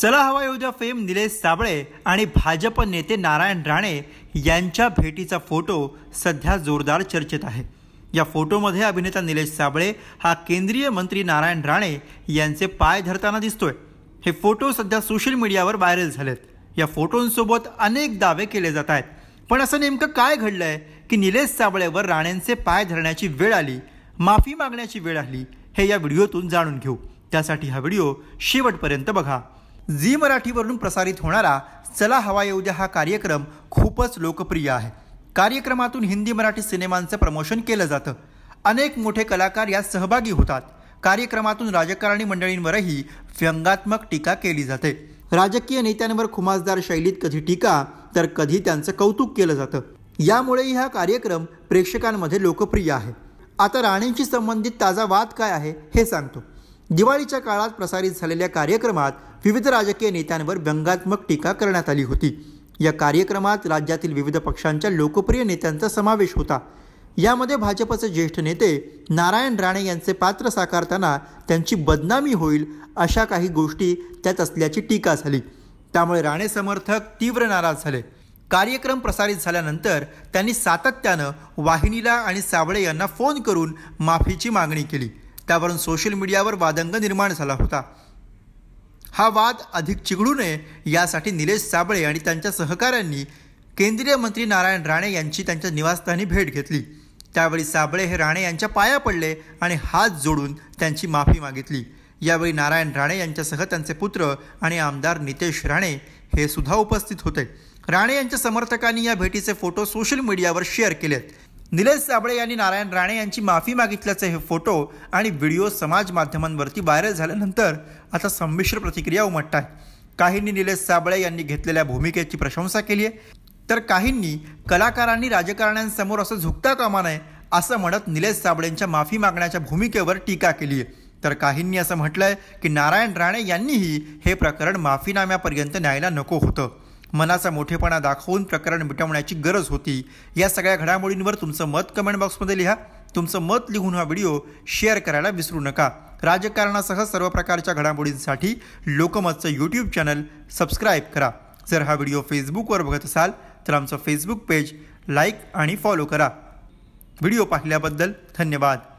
चला हवा द्या फेम निलेश साबळे आणि भाजप नेते नारायण राणे यांच्या भेटीचा फोटो सध्या जोरदार चर्चेत आहे या फोटोमध्ये अभिनेता निलेश साबळे हा केंद्रीय मंत्री नारायण राणे यांचे पाय धरताना दिसतोय हे फोटो सध्या सोशल मीडियावर व्हायरल झालेत या फोटोंसोबत अनेक दावे केले जात आहेत पण असं नेमकं काय घडलंय की निलेश साबळेवर राणेंचे पाय धरण्याची वेळ आली माफी मागण्याची वेळ आली हे या व्हिडिओतून जाणून घेऊ त्यासाठी हा व्हिडिओ शेवटपर्यंत बघा झी मराठीवरून प्रसारित होणारा चला हवा येऊ द्या हा कार्यक्रम खूपच लोकप्रिय आहे कार्यक्रमातून हिंदी मराठी सिनेमांचं प्रमोशन केलं जातं अनेक मोठे कलाकार यात सहभागी होतात कार्यक्रमातून राजकारणी मंडळींवरही व्यंगात्मक टीका केली जाते राजकीय नेत्यांवर खुमासदार शैलीत कधी टीका तर कधी त्यांचं कौतुक केलं जातं यामुळेही हा कार्यक्रम प्रेक्षकांमध्ये लोकप्रिय आहे आता राणेंशी संबंधित ताजा वाद काय आहे हे सांगतो दिवाळीच्या काळात प्रसारित झालेल्या कार्यक्रमात विविध राजकीय नेत्यांवर व्यंगात्मक टीका करण्यात आली होती या कार्यक्रमात राज्यातील विविध पक्षांच्या लोकप्रिय नेत्यांचा समावेश होता यामध्ये भाजपचे ज्येष्ठ नेते नारायण राणे यांचे पात्र साकारताना त्यांची बदनामी होईल अशा काही गोष्टी त्यात असल्याची टीका झाली त्यामुळे राणे समर्थक तीव्र नाराज झाले कार्यक्रम प्रसारित झाल्यानंतर त्यांनी सातत्यानं वाहिनीला आणि साबळे यांना फोन करून माफीची मागणी केली त्यावरून सोशल मीडियावर वादंग निर्माण झाला होता हा वाद अधिक चिघडू नये यासाठी निलेश साबळे आणि त्यांच्या सहकाऱ्यांनी केंद्रीय मंत्री नारायण राणे यांची त्यांच्या निवासस्थानी भेट घेतली त्यावेळी साबळे हे राणे यांच्या पाया पडले आणि हात जोडून त्यांची माफी मागितली यावेळी नारायण राणे यांच्यासह त्यांचे पुत्र आणि आमदार नितेश राणे हे सुद्धा उपस्थित होते राणे यांच्या समर्थकांनी या भेटीचे फोटो सोशल मीडियावर शेअर केलेत निलेश साबळे यांनी नारायण राणे यांची माफी मागितल्याचे हे फोटो आणि व्हिडिओ समाज माध्यमांवरती व्हायरल झाल्यानंतर आता संमिश्र प्रतिक्रिया उमटत आहे काहींनी निलेश साबळे यांनी घेतलेल्या भूमिकेची प्रशंसा केली आहे तर काहींनी कलाकारांनी राजकारण्यांसमोर असं झुकता कामा नये असं म्हणत निलेश साबळेंच्या माफी मागण्याच्या भूमिकेवर टीका केली आहे तर काहींनी असं म्हटलंय की नारायण राणे यांनीही हे प्रकरण माफीनाम्यापर्यंत न्यायला नको होतं मनाचा मोठेपणा दाखवून प्रकरण मिटवण्याची गरज होती या सगळ्या घडामोडींवर तुमचं मत कमेंट बॉक्समध्ये लिहा तुमचं मत लिहून हा व्हिडिओ शेअर करायला विसरू नका राजकारणासह सर्व प्रकारच्या घडामोडींसाठी लोकमतचं यूट्यूब चॅनल सबस्क्राईब करा जर हा व्हिडिओ फेसबुकवर बघत असाल तर आमचं फेसबुक पेज लाईक आणि फॉलो करा व्हिडिओ पाहिल्याबद्दल धन्यवाद